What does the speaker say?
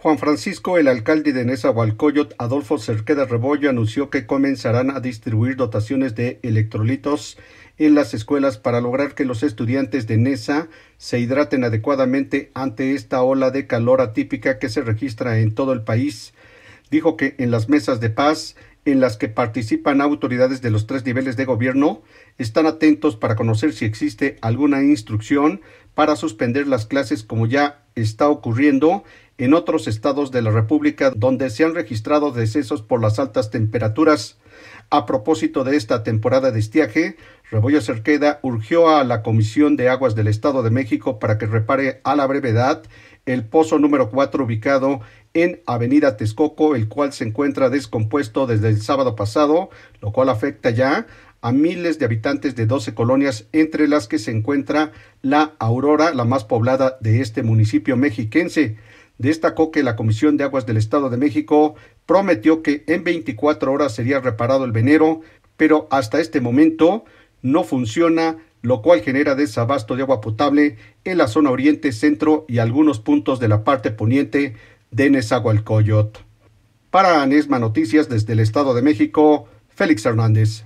Juan Francisco, el alcalde de Nezahualcóyotl, Adolfo Cerqueda Rebollo, anunció que comenzarán a distribuir dotaciones de electrolitos en las escuelas para lograr que los estudiantes de Nesa se hidraten adecuadamente ante esta ola de calor atípica que se registra en todo el país. Dijo que en las mesas de paz en las que participan autoridades de los tres niveles de gobierno están atentos para conocer si existe alguna instrucción para suspender las clases como ya está ocurriendo en otros estados de la República donde se han registrado decesos por las altas temperaturas. A propósito de esta temporada de estiaje, Rebollo Cerqueda urgió a la Comisión de Aguas del Estado de México para que repare a la brevedad el pozo número 4 ubicado en Avenida Texcoco, el cual se encuentra descompuesto desde el sábado pasado, lo cual afecta ya a miles de habitantes de 12 colonias, entre las que se encuentra la Aurora, la más poblada de este municipio mexiquense destacó que la Comisión de Aguas del Estado de México prometió que en 24 horas sería reparado el venero, pero hasta este momento no funciona, lo cual genera desabasto de agua potable en la zona oriente, centro y algunos puntos de la parte poniente de Nezahualcóyotl. Para Anesma Noticias desde el Estado de México, Félix Hernández.